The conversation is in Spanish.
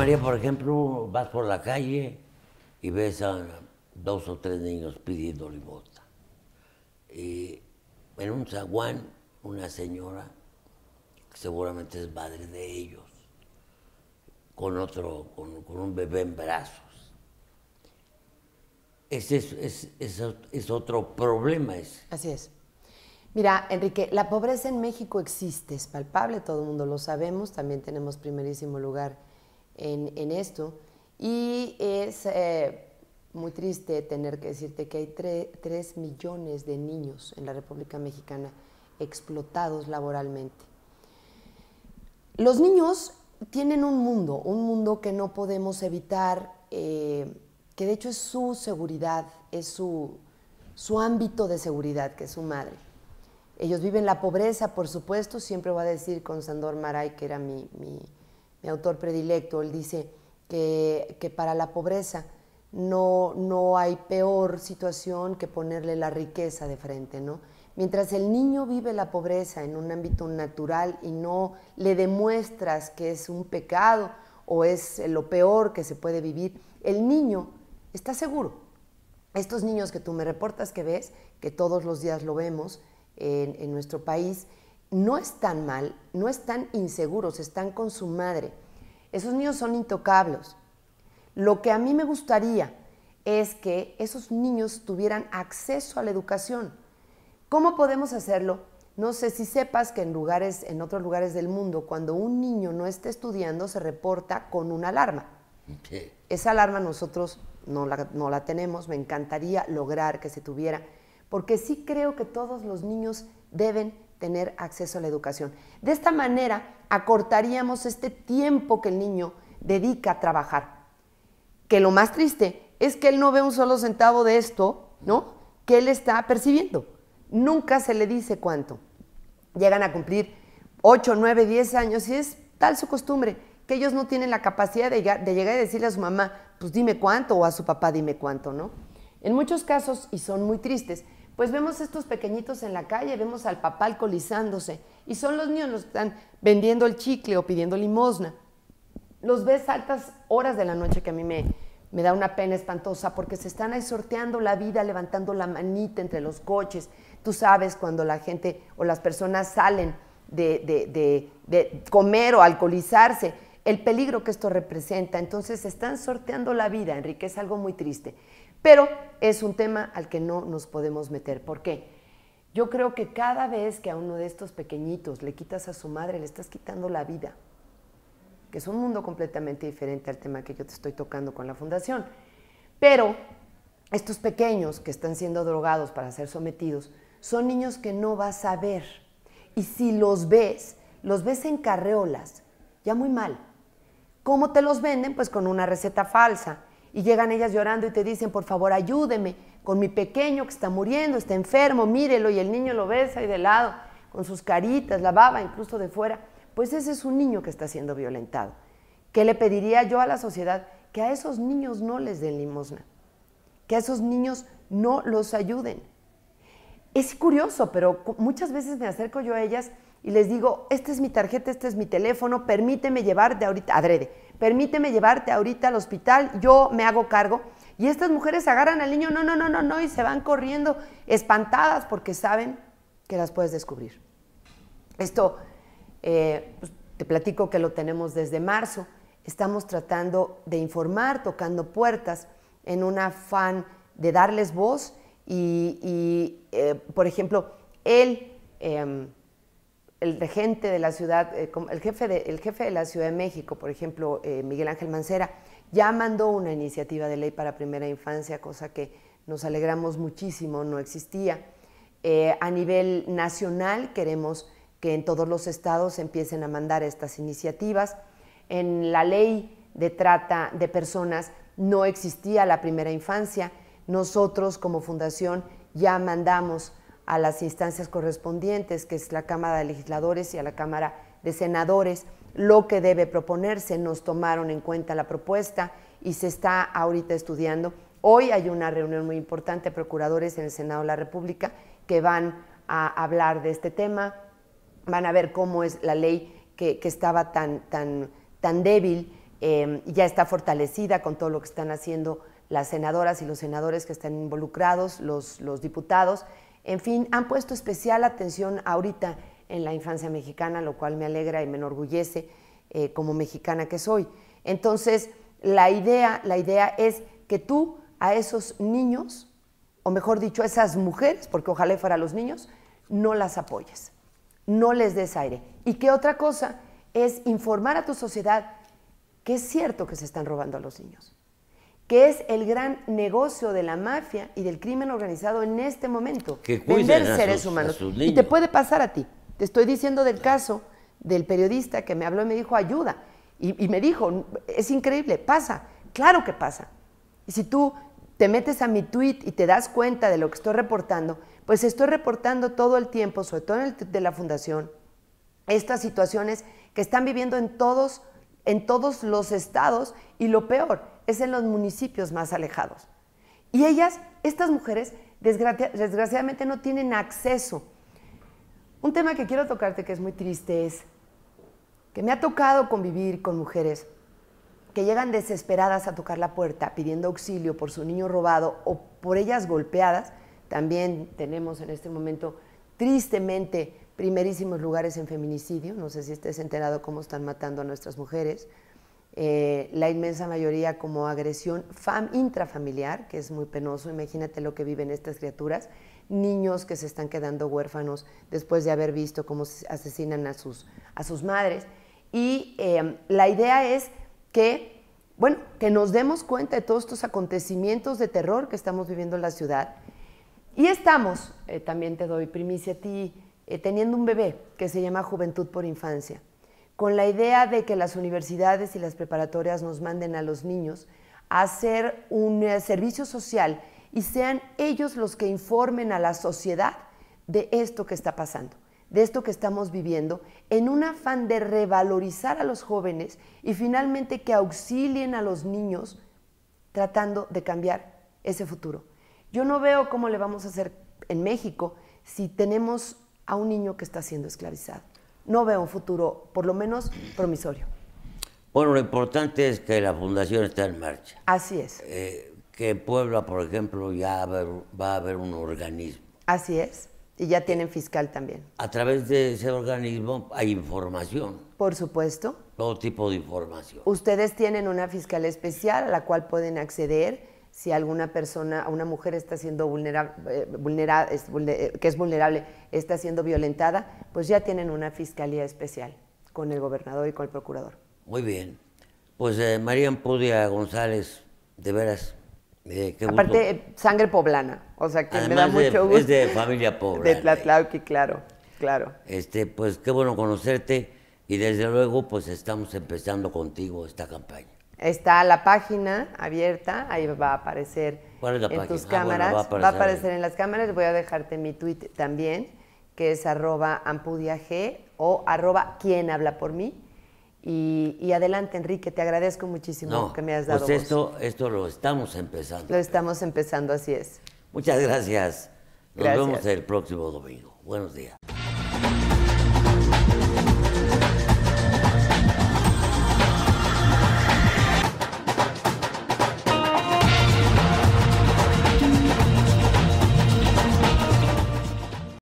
María, por ejemplo, vas por la calle y ves a dos o tres niños pidiendo limosna. Y en un zaguán, una señora, que seguramente es madre de ellos, con otro, con, un bebé en brazos. Ese es, otro problema. Ese. Así es. Mira, Enrique, la pobreza en México existe, es palpable, todo el mundo lo sabemos, también tenemos primerísimo lugar en, esto. Y es eh, muy triste tener que decirte que hay 3 millones de niños en la República Mexicana explotados laboralmente. Los niños tienen un mundo, un mundo que no podemos evitar, eh, que de hecho es su seguridad, es su, ámbito de seguridad, que es su madre. Ellos viven la pobreza, por supuesto, siempre voy a decir con Sandor Maray, que era mi mi autor predilecto, él dice que, para la pobreza no, no hay peor situación que ponerle la riqueza de frente, ¿no? Mientras el niño vive la pobreza en un ámbito natural y no le demuestras que es un pecado o es lo peor que se puede vivir, el niño está seguro. Estos niños que tú me reportas que ves, que todos los días lo vemos en nuestro país, no están mal, no están inseguros, están con su madre. Esos niños son intocables. Lo que a mí me gustaría es que esos niños tuvieran acceso a la educación. ¿Cómo podemos hacerlo? No sé si sepas que en lugares en otros lugares del mundo cuando un niño no está estudiando se reporta con una alarma. Esa alarma nosotros no la, no la tenemos, me encantaría lograr que se tuviera, porque sí creo que todos los niños deben tener acceso a la educación. De esta manera acortaríamos este tiempo que el niño dedica a trabajar. Que lo más triste es que él no ve un solo centavo de esto, ¿no? Que él está percibiendo. Nunca se le dice cuánto. Llegan a cumplir 8, 9, 10 años y es tal su costumbre que ellos no tienen la capacidad de llegar, de y decirle a su mamá, pues dime cuánto, o a su papá dime cuánto, ¿no? En muchos casos, y son muy tristes, pues vemos estos pequeñitos en la calle, vemos al papá alcoholizándose y son los niños los que están vendiendo el chicle o pidiendo limosna. Los ves altas horas de la noche que a mí me, da una pena espantosa porque se están ahí sorteando la vida, levantando la manita entre los coches. Tú sabes cuando la gente o las personas salen de, de comer o alcoholizarse, el peligro que esto representa. Entonces se están sorteando la vida, Enrique, es algo muy triste. Pero es un tema al que no nos podemos meter. ¿Por qué? Yo creo que cada vez que a uno de estos pequeñitos le quitas a su madre, le estás quitando la vida, que es un mundo completamente diferente al tema que yo te estoy tocando con la fundación. Pero estos pequeños que están siendo drogados para ser sometidos son niños que no vas a ver. Y si los ves, los ves en carreolas, ya muy mal. ¿Cómo te los venden? Pues con una receta falsa y llegan ellas llorando y te dicen, por favor, ayúdeme con mi pequeño que está muriendo, está enfermo, mírelo. Y el niño lo besa ahí de lado, con sus caritas, la baba, incluso de fuera. Pues ese es un niño que está siendo violentado. ¿Qué le pediría yo a la sociedad? Que a esos niños no les den limosna, que a esos niños no los ayuden. Es curioso, pero muchas veces me acerco yo a ellas y les digo, esta es mi tarjeta, este es mi teléfono, permíteme llevar de ahorita, adrede, permíteme llevarte ahorita al hospital, yo me hago cargo. Y estas mujeres agarran al niño, no, no, no, no, no, y se van corriendo espantadas porque saben que las puedes descubrir. Esto eh, pues, te platico que lo tenemos desde marzo. Estamos tratando de informar, tocando puertas, en un afán de darles voz y, eh, por ejemplo, él... Em, el regente de la ciudad, eh, el jefe de, jefe de la Ciudad de México, por ejemplo, eh, Miguel Ángel Mancera, ya mandó una iniciativa de ley para primera infancia, cosa que nos alegramos muchísimo, no existía. Eh, a nivel nacional queremos que en todos los estados empiecen a mandar estas iniciativas. En la ley de trata de personas no existía la primera infancia. Nosotros como fundación ya mandamos a las instancias correspondientes, que es la Cámara de Legisladores y a la Cámara de Senadores, lo que debe proponerse. Nos tomaron en cuenta la propuesta y se está ahorita estudiando. Hoy hay una reunión muy importante, de procuradores en el Senado de la República, que van a hablar de este tema, van a ver cómo es la ley que, estaba tan, tan, tan débil, y eh, ya está fortalecida con todo lo que están haciendo las senadoras y los senadores que están involucrados, los, los diputados. En fin, han puesto especial atención ahorita en la infancia mexicana, lo cual me alegra y me enorgullece eh, como mexicana que soy. Entonces, la idea, la idea es que tú a esos niños, o mejor dicho, a esas mujeres, porque ojalá fuera los niños, no las apoyes, no les des aire. Y que otra cosa es informar a tu sociedad que es cierto que se están robando a los niños que es el gran negocio de la mafia y del crimen organizado en este momento. Que seres humanos. Y te puede pasar a ti. Te estoy diciendo del caso del periodista que me habló y me dijo ayuda. Y, me dijo, es increíble, pasa, claro que pasa. Y si tú te metes a mi tweet y te das cuenta de lo que estoy reportando, pues estoy reportando todo el tiempo, sobre todo en el de la fundación, estas situaciones que están viviendo en todos, en todos los estados y lo peor, es en los municipios más alejados. Y ellas, estas mujeres, desgraciadamente no tienen acceso. Un tema que quiero tocarte que es muy triste es que me ha tocado convivir con mujeres que llegan desesperadas a tocar la puerta pidiendo auxilio por su niño robado o por ellas golpeadas. También tenemos en este momento tristemente primerísimos lugares en feminicidio. No sé si estés enterado cómo están matando a nuestras mujeres. Eh, la inmensa mayoría como agresión intrafamiliar, que es muy penoso, imagínate lo que viven estas criaturas, niños que se están quedando huérfanos después de haber visto cómo asesinan a sus, a sus madres. Y em, la idea es que, bueno, que nos demos cuenta de todos estos acontecimientos de terror que estamos viviendo en la ciudad. Y estamos, eh, también te doy primicia a ti, eh, teniendo un bebé que se llama Juventud por Infancia con la idea de que las universidades y las preparatorias nos manden a los niños a hacer un eh, servicio social y sean ellos los que informen a la sociedad de esto que está pasando, de esto que estamos viviendo, en un afán de revalorizar a los jóvenes y finalmente que auxilien a los niños tratando de cambiar ese futuro. Yo no veo cómo le vamos a hacer en México si tenemos a un niño que está siendo esclavizado no veo un futuro, por lo menos, promisorio. Bueno, lo importante es que la fundación está en marcha. Así es. Eh, que que Puebla, por ejemplo, ya va a haber un organismo. Así es. Y ya tienen fiscal también. A través de ese organismo hay información. Por supuesto. Todo tipo de información. Ustedes tienen una fiscal especial a la cual pueden acceder si alguna persona, una mujer está siendo vulnerable, eh, eh, que es vulnerable, está siendo violentada, pues ya tienen una fiscalía especial con el gobernador y con el procurador. Muy bien. Pues eh, María Ampudia González, de veras. Eh, qué Aparte, sangre poblana, o sea que me da mucho gusto. Es de familia pobre. De Tlatlauqui, claro, claro. Este, pues qué bueno conocerte y desde luego, pues estamos empezando contigo esta campaña. Está la página abierta, ahí va a aparecer en tus ah, cámaras. va, a aparecer, en las cámaras. Voy a dejarte mi tweet también, que es arroba ampudiag o arroba quien habla por mí. Y, adelante, Enrique, te agradezco muchísimo que me has pues dado. esto, esto lo estamos empezando. Lo estamos empezando, así es. Muchas gracias. Nos vemos el próximo domingo. Buenos días.